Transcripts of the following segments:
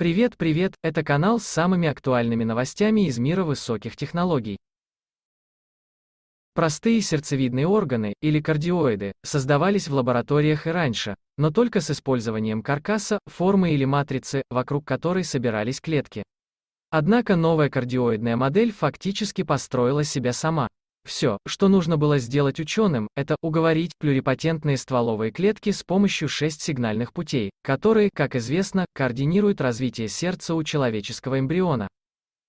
Привет, привет, это канал с самыми актуальными новостями из мира высоких технологий. Простые сердцевидные органы, или кардиоиды, создавались в лабораториях и раньше, но только с использованием каркаса, формы или матрицы, вокруг которой собирались клетки. Однако новая кардиоидная модель фактически построила себя сама. Все, что нужно было сделать ученым, это уговорить плюрипатентные стволовые клетки с помощью шесть сигнальных путей, которые, как известно, координируют развитие сердца у человеческого эмбриона.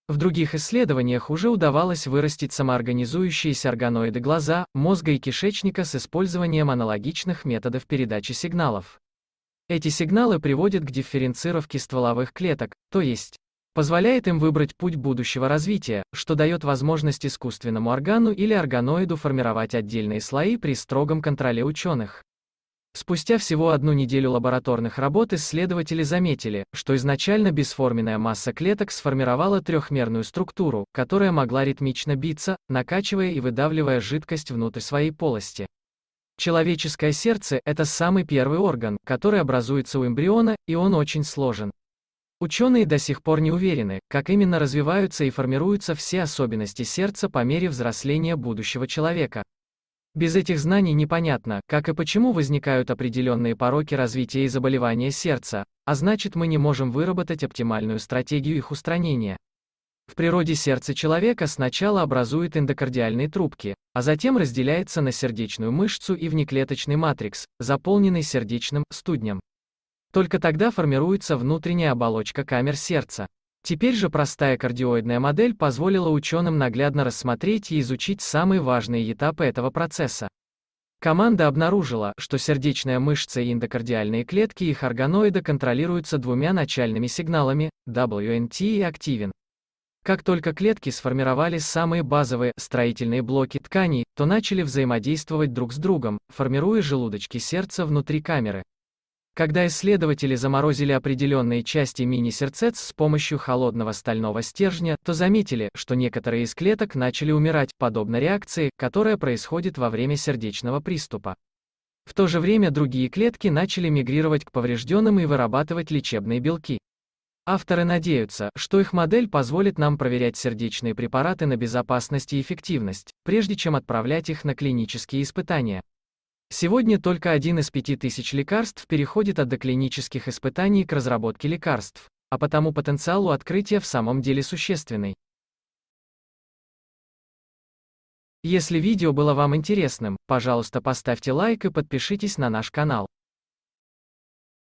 В других исследованиях уже удавалось вырастить самоорганизующиеся органоиды глаза, мозга и кишечника с использованием аналогичных методов передачи сигналов. Эти сигналы приводят к дифференцировке стволовых клеток, то есть позволяет им выбрать путь будущего развития, что дает возможность искусственному органу или органоиду формировать отдельные слои при строгом контроле ученых. Спустя всего одну неделю лабораторных работ исследователи заметили, что изначально бесформенная масса клеток сформировала трехмерную структуру, которая могла ритмично биться, накачивая и выдавливая жидкость внутрь своей полости. Человеческое сердце – это самый первый орган, который образуется у эмбриона, и он очень сложен. Ученые до сих пор не уверены, как именно развиваются и формируются все особенности сердца по мере взросления будущего человека. Без этих знаний непонятно, как и почему возникают определенные пороки развития и заболевания сердца, а значит мы не можем выработать оптимальную стратегию их устранения. В природе сердце человека сначала образует эндокардиальные трубки, а затем разделяется на сердечную мышцу и внеклеточный матрикс, заполненный сердечным студнем. Только тогда формируется внутренняя оболочка камер сердца. Теперь же простая кардиоидная модель позволила ученым наглядно рассмотреть и изучить самые важные этапы этого процесса. Команда обнаружила, что сердечная мышца и эндокардиальные клетки их органоида контролируются двумя начальными сигналами WNT и активин. Как только клетки сформировали самые базовые строительные блоки тканей, то начали взаимодействовать друг с другом, формируя желудочки сердца внутри камеры. Когда исследователи заморозили определенные части мини-сердцец с помощью холодного стального стержня, то заметили, что некоторые из клеток начали умирать, подобно реакции, которая происходит во время сердечного приступа. В то же время другие клетки начали мигрировать к поврежденным и вырабатывать лечебные белки. Авторы надеются, что их модель позволит нам проверять сердечные препараты на безопасность и эффективность, прежде чем отправлять их на клинические испытания. Сегодня только один из пяти тысяч лекарств переходит от доклинических испытаний к разработке лекарств, а потому потенциал у открытия в самом деле существенный. Если видео было вам интересным, пожалуйста поставьте лайк и подпишитесь на наш канал.